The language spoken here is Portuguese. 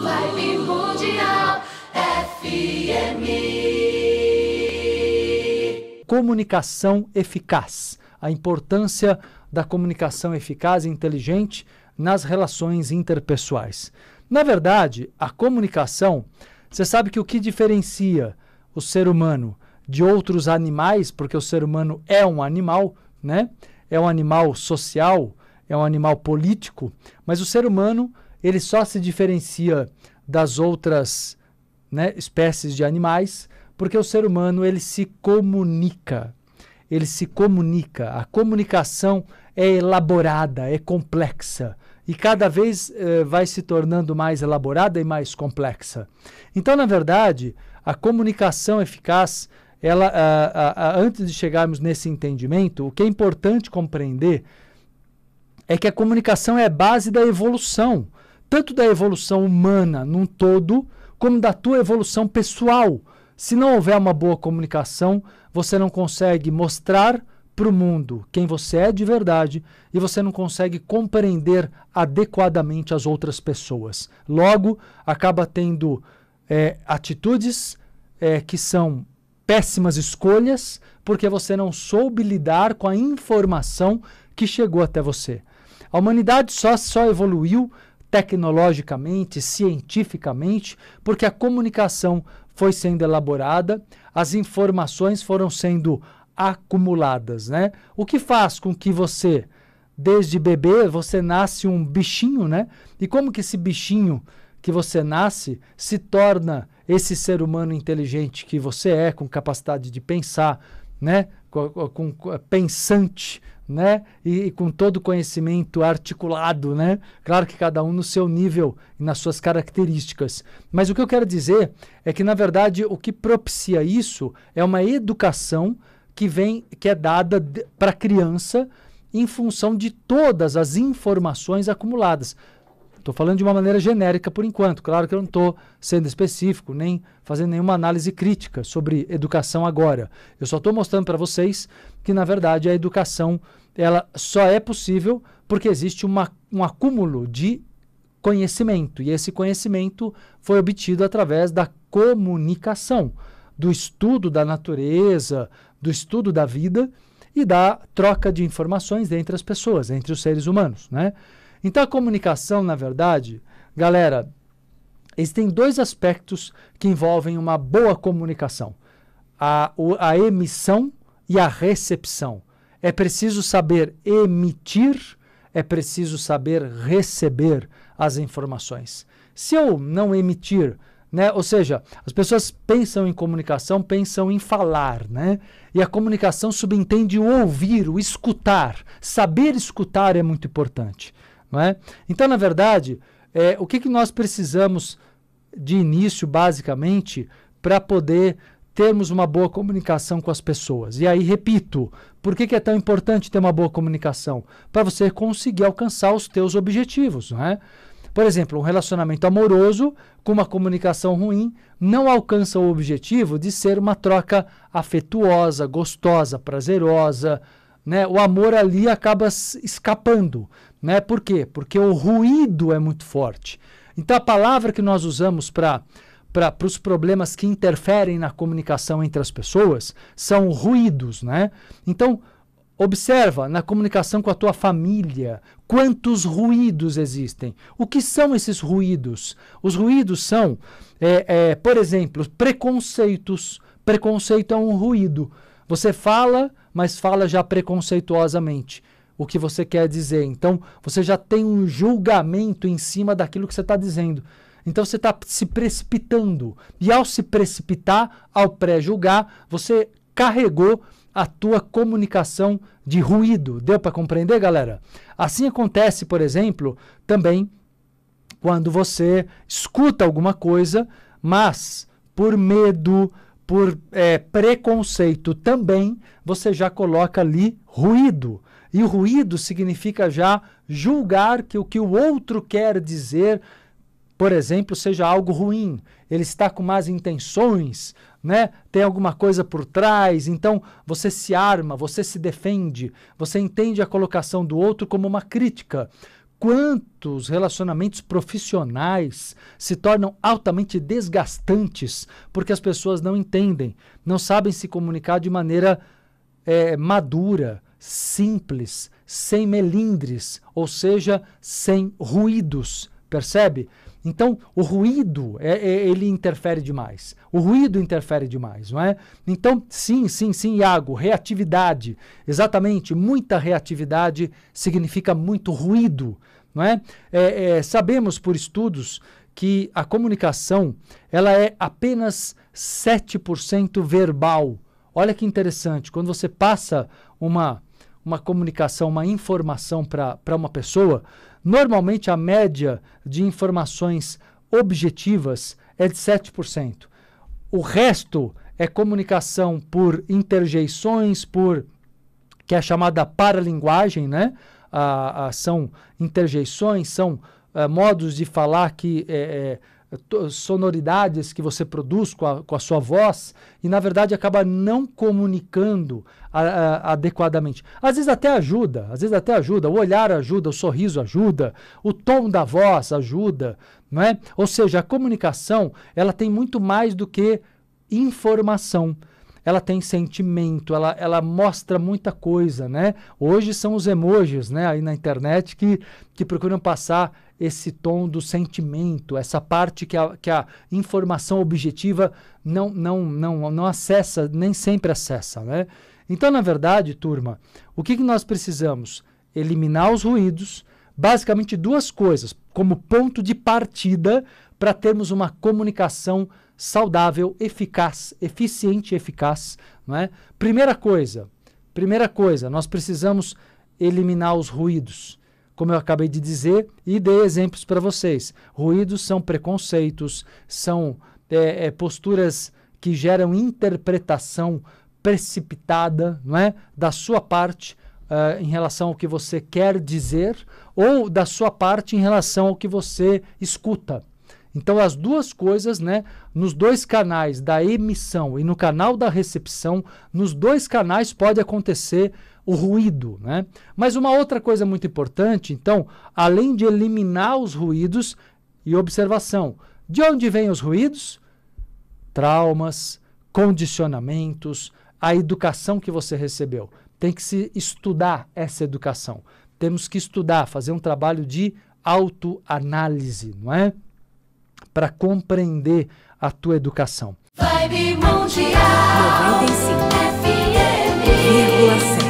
Live Mundial FM. Comunicação eficaz. A importância da comunicação eficaz e inteligente nas relações interpessoais. Na verdade, a comunicação, você sabe que o que diferencia o ser humano de outros animais, porque o ser humano é um animal, né? É um animal social, é um animal político, mas o ser humano ele só se diferencia das outras né, espécies de animais porque o ser humano ele se comunica. Ele se comunica. A comunicação é elaborada, é complexa e cada vez eh, vai se tornando mais elaborada e mais complexa. Então, na verdade, a comunicação eficaz, ela, a, a, a, antes de chegarmos nesse entendimento, o que é importante compreender é que a comunicação é a base da evolução tanto da evolução humana num todo, como da tua evolução pessoal. Se não houver uma boa comunicação, você não consegue mostrar para o mundo quem você é de verdade e você não consegue compreender adequadamente as outras pessoas. Logo, acaba tendo é, atitudes é, que são péssimas escolhas porque você não soube lidar com a informação que chegou até você. A humanidade só, só evoluiu tecnologicamente, cientificamente, porque a comunicação foi sendo elaborada, as informações foram sendo acumuladas, né? O que faz com que você, desde bebê, você nasce um bichinho, né? E como que esse bichinho que você nasce se torna esse ser humano inteligente que você é, com capacidade de pensar, né? Com, com, com pensante, né? E, e, com todo conhecimento articulado, né? Claro que cada um no seu nível e nas suas características. Mas o que eu quero dizer é que na verdade o que propicia isso é uma educação que vem que é dada para a criança em função de todas as informações acumuladas. Estou falando de uma maneira genérica por enquanto. Claro que eu não estou sendo específico, nem fazendo nenhuma análise crítica sobre educação agora. Eu só estou mostrando para vocês que, na verdade, a educação ela só é possível porque existe uma, um acúmulo de conhecimento. E esse conhecimento foi obtido através da comunicação, do estudo da natureza, do estudo da vida e da troca de informações entre as pessoas, entre os seres humanos. Né? Então, a comunicação, na verdade, galera, existem dois aspectos que envolvem uma boa comunicação: a, a emissão e a recepção. É preciso saber emitir, é preciso saber receber as informações. Se eu não emitir, né? Ou seja, as pessoas pensam em comunicação, pensam em falar, né? E a comunicação subentende o ouvir, o escutar. Saber escutar é muito importante, não é? Então, na verdade, é, o que, que nós precisamos de início, basicamente, para poder termos uma boa comunicação com as pessoas. E aí, repito, por que, que é tão importante ter uma boa comunicação? Para você conseguir alcançar os teus objetivos, não é? Por exemplo, um relacionamento amoroso com uma comunicação ruim não alcança o objetivo de ser uma troca afetuosa, gostosa, prazerosa. Né? O amor ali acaba escapando. Né? Por quê? Porque o ruído é muito forte. Então, a palavra que nós usamos para para os problemas que interferem na comunicação entre as pessoas são ruídos, né? Então, observa na comunicação com a tua família quantos ruídos existem. O que são esses ruídos? Os ruídos são, é, é, por exemplo, preconceitos. Preconceito é um ruído. Você fala, mas fala já preconceituosamente o que você quer dizer. Então, você já tem um julgamento em cima daquilo que você está dizendo. Então você está se precipitando. E ao se precipitar, ao pré-julgar, você carregou a tua comunicação de ruído. Deu para compreender, galera? Assim acontece, por exemplo, também quando você escuta alguma coisa, mas por medo, por é, preconceito também, você já coloca ali ruído. E ruído significa já julgar que o que o outro quer dizer por exemplo, seja algo ruim, ele está com más intenções, né? Tem alguma coisa por trás, então você se arma, você se defende, você entende a colocação do outro como uma crítica. Quantos relacionamentos profissionais se tornam altamente desgastantes porque as pessoas não entendem, não sabem se comunicar de maneira é, madura, simples, sem melindres, ou seja, sem ruídos, percebe? Então, o ruído, é, é, ele interfere demais. O ruído interfere demais, não é? Então, sim, sim, sim, Iago, reatividade. Exatamente, muita reatividade significa muito ruído, não é? é, é sabemos por estudos que a comunicação, ela é apenas 7% verbal. Olha que interessante, quando você passa uma, uma comunicação, uma informação para uma pessoa, Normalmente, a média de informações objetivas é de 7%. O resto é comunicação por interjeições, por que é chamada paralinguagem, né? Ah, ah, são interjeições, são ah, modos de falar que eh, eh, sonoridades que você produz com a, com a, sua voz e, na verdade, acaba não comunicando a, a, adequadamente. Às vezes até ajuda, às vezes até ajuda, o olhar ajuda, o sorriso ajuda, o tom da voz ajuda, não é? Ou seja, a comunicação, ela tem muito mais do que informação ela tem sentimento, ela, ela mostra muita coisa, né? Hoje são os emojis, né, aí na internet que, que procuram passar esse tom do sentimento, essa parte que a, que a informação objetiva não, não, não, não acessa, nem sempre acessa. Né? Então, na verdade, turma, o que, que nós precisamos? Eliminar os ruídos, basicamente duas coisas, como ponto de partida para termos uma comunicação saudável, eficaz, eficiente e eficaz. Não é? Primeira coisa, primeira coisa, nós precisamos eliminar os ruídos como eu acabei de dizer, e dei exemplos para vocês. Ruídos são preconceitos, são é, é, posturas que geram interpretação precipitada, não é, da sua parte uh, em relação ao que você quer dizer ou da sua parte em relação ao que você escuta. Então, as duas coisas, né, nos dois canais da emissão e no canal da recepção, nos dois canais pode acontecer o ruído, né? Mas uma outra coisa muito importante, então, além de eliminar os ruídos e observação, de onde vêm os ruídos? Traumas, condicionamentos, a educação que você recebeu. Tem que se estudar essa educação. Temos que estudar, fazer um trabalho de autoanálise, não é? para compreender a tua educação. Vibe Mundial 95,7